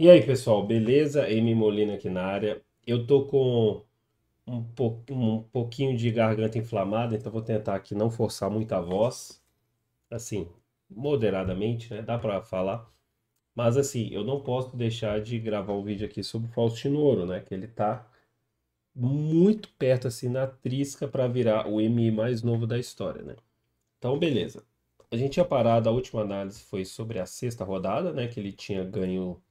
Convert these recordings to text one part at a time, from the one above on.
E aí, pessoal, beleza? Amy Molina aqui na área. Eu tô com um, po um pouquinho de garganta inflamada, então vou tentar aqui não forçar muito a voz. Assim, moderadamente, né? Dá pra falar. Mas assim, eu não posso deixar de gravar um vídeo aqui sobre o Faustino Ouro, né? Que ele tá muito perto, assim, na trisca para virar o MI mais novo da história, né? Então, beleza. A gente tinha parado, a última análise foi sobre a sexta rodada, né? Que ele tinha ganho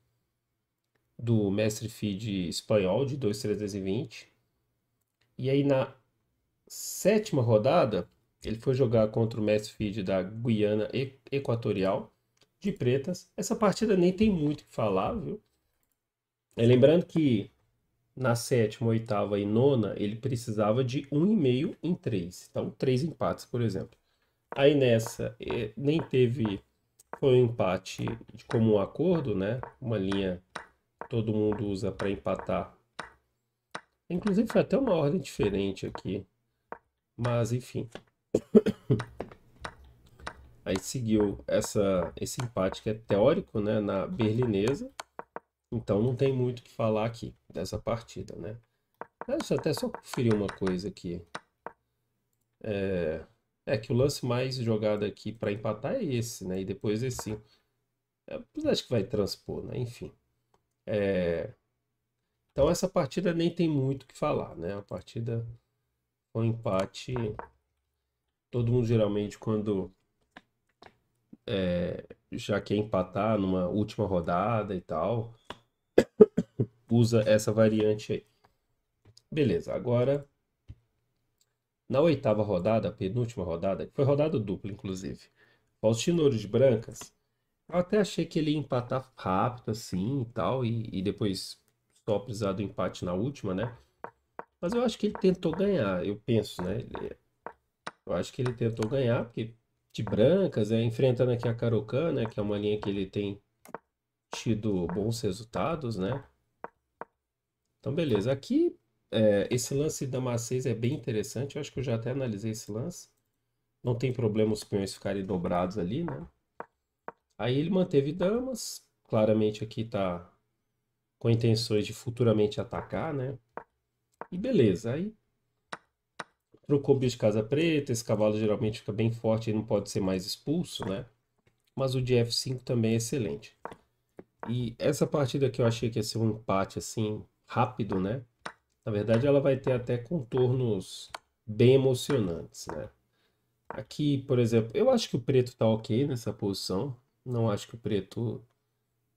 do mestre feed espanhol de 2,320. E aí na sétima rodada, ele foi jogar contra o mestre feed da Guiana Equatorial de Pretas. Essa partida nem tem muito o que falar, viu? É, lembrando que na sétima, oitava e nona, ele precisava de 1,5 em 3. Então, três empates, por exemplo. Aí nessa, é, nem teve. Foi um empate de comum acordo, né? Uma linha todo mundo usa para empatar. Inclusive foi até uma ordem diferente aqui. Mas enfim. Aí seguiu essa, esse empate que é teórico né, na berlinesa. Então não tem muito o que falar aqui dessa partida. Né? Deixa eu até só conferir uma coisa aqui. É, é que o lance mais jogado aqui para empatar é esse, né? E depois esse. É, acho que vai transpor, né? Enfim. É... Então essa partida nem tem muito o que falar, né? A partida foi um empate. Todo mundo geralmente quando é... já quer empatar numa última rodada e tal, usa essa variante aí. Beleza, agora na oitava rodada, penúltima rodada, que foi rodada dupla inclusive, Faustino de Brancas eu até achei que ele ia empatar rápido, assim, e tal, e, e depois só precisar do empate na última, né? Mas eu acho que ele tentou ganhar, eu penso, né? Ele, eu acho que ele tentou ganhar, porque de brancas, é, enfrentando aqui a Karokan, né? Que é uma linha que ele tem tido bons resultados, né? Então, beleza. Aqui, é, esse lance da maciez é bem interessante. Eu acho que eu já até analisei esse lance. Não tem problema os peões ficarem dobrados ali, né? Aí ele manteve damas, claramente aqui está com intenções de futuramente atacar, né? E beleza, aí trocou bicho de casa preta, esse cavalo geralmente fica bem forte e não pode ser mais expulso, né? Mas o de F5 também é excelente. E essa partida que eu achei que ia ser um empate assim rápido, né? Na verdade ela vai ter até contornos bem emocionantes, né? Aqui, por exemplo, eu acho que o preto tá ok nessa posição. Não acho que o preto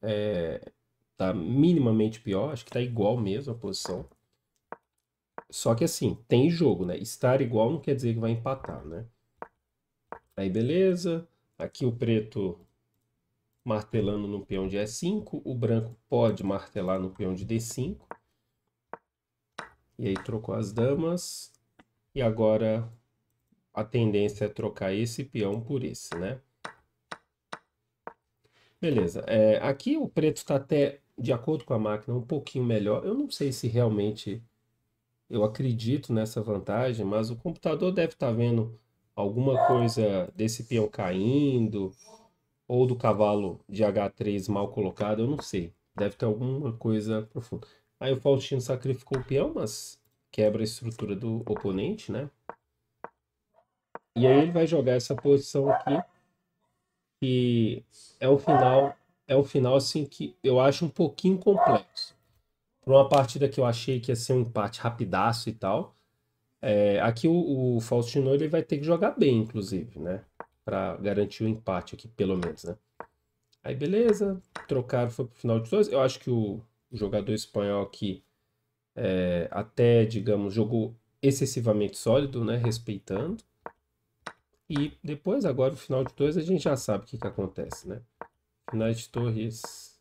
é, tá minimamente pior, acho que tá igual mesmo a posição. Só que assim, tem jogo, né? Estar igual não quer dizer que vai empatar, né? Aí beleza. Aqui o preto martelando no peão de E5, o branco pode martelar no peão de D5. E aí trocou as damas. E agora a tendência é trocar esse peão por esse, né? Beleza. É, aqui o preto está até, de acordo com a máquina, um pouquinho melhor. Eu não sei se realmente eu acredito nessa vantagem, mas o computador deve estar tá vendo alguma coisa desse peão caindo ou do cavalo de H3 mal colocado, eu não sei. Deve ter alguma coisa profunda. Aí o Faustino sacrificou o peão, mas quebra a estrutura do oponente, né? E aí ele vai jogar essa posição aqui que é o final, é o final assim que eu acho um pouquinho complexo. Por uma partida que eu achei que ia ser um empate rapidaço e tal, é, aqui o, o, Faustino ele vai ter que jogar bem, inclusive, né? Para garantir o empate aqui, pelo menos, né? Aí beleza, trocaram, foi pro final de dois. Eu acho que o, o jogador espanhol aqui é, até, digamos, jogou excessivamente sólido, né? Respeitando. E depois, agora, o final de torres a gente já sabe o que, que acontece, né? Finais de torres.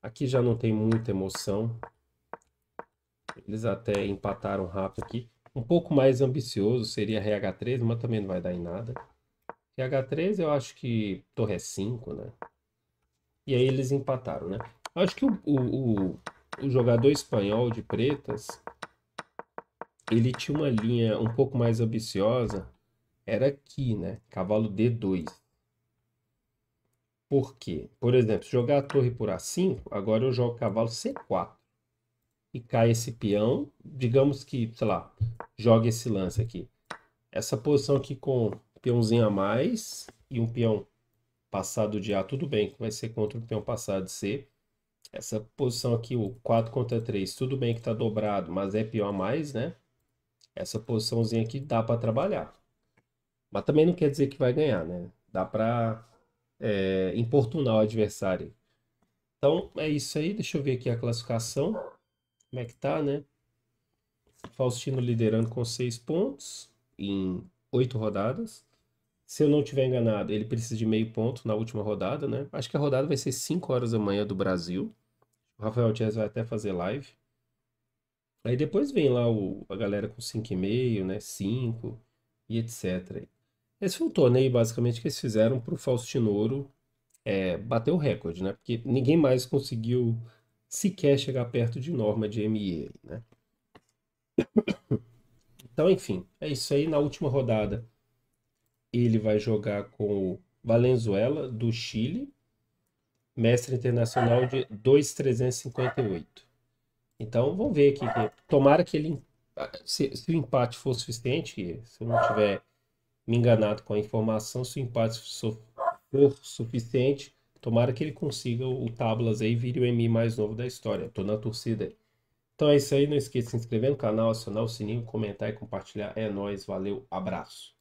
Aqui já não tem muita emoção. Eles até empataram rápido aqui. Um pouco mais ambicioso seria RH3, mas também não vai dar em nada. RH3 eu acho que torre é 5, né? E aí eles empataram, né? Eu acho que o, o, o jogador espanhol de pretas, ele tinha uma linha um pouco mais ambiciosa era aqui, né? Cavalo D2. Por quê? Por exemplo, se jogar a torre por A5, agora eu jogo cavalo C4. E cai esse peão, digamos que, sei lá, joga esse lance aqui. Essa posição aqui com peãozinho a mais e um peão passado de A, tudo bem, que vai ser contra o peão passado de C. Essa posição aqui, o 4 contra 3, tudo bem que está dobrado, mas é peão a mais, né? Essa posiçãozinha aqui dá para trabalhar. Mas também não quer dizer que vai ganhar, né? Dá para é, importunar o adversário. Então é isso aí. Deixa eu ver aqui a classificação. Como é que tá, né? Faustino liderando com seis pontos em oito rodadas. Se eu não tiver enganado, ele precisa de meio ponto na última rodada, né? Acho que a rodada vai ser 5 horas da manhã do Brasil. O Rafael Dias vai até fazer live. Aí depois vem lá o, a galera com 5,5, né? 5 e etc. Esse foi o torneio, basicamente, que eles fizeram para o Faustinoro é, bater o recorde, né? Porque ninguém mais conseguiu sequer chegar perto de norma de ME, né? Então, enfim, é isso aí. Na última rodada, ele vai jogar com o Valenzuela, do Chile, mestre internacional de 2,358. Então, vamos ver aqui. Tomara que ele. Se, se o empate for suficiente, se não tiver me enganado com a informação, se o empate for suficiente, tomara que ele consiga o Tábulas aí, vire o MI mais novo da história. Tô na torcida aí. Então é isso aí, não esqueça de se inscrever no canal, acionar o sininho, comentar e compartilhar. É nóis, valeu, abraço.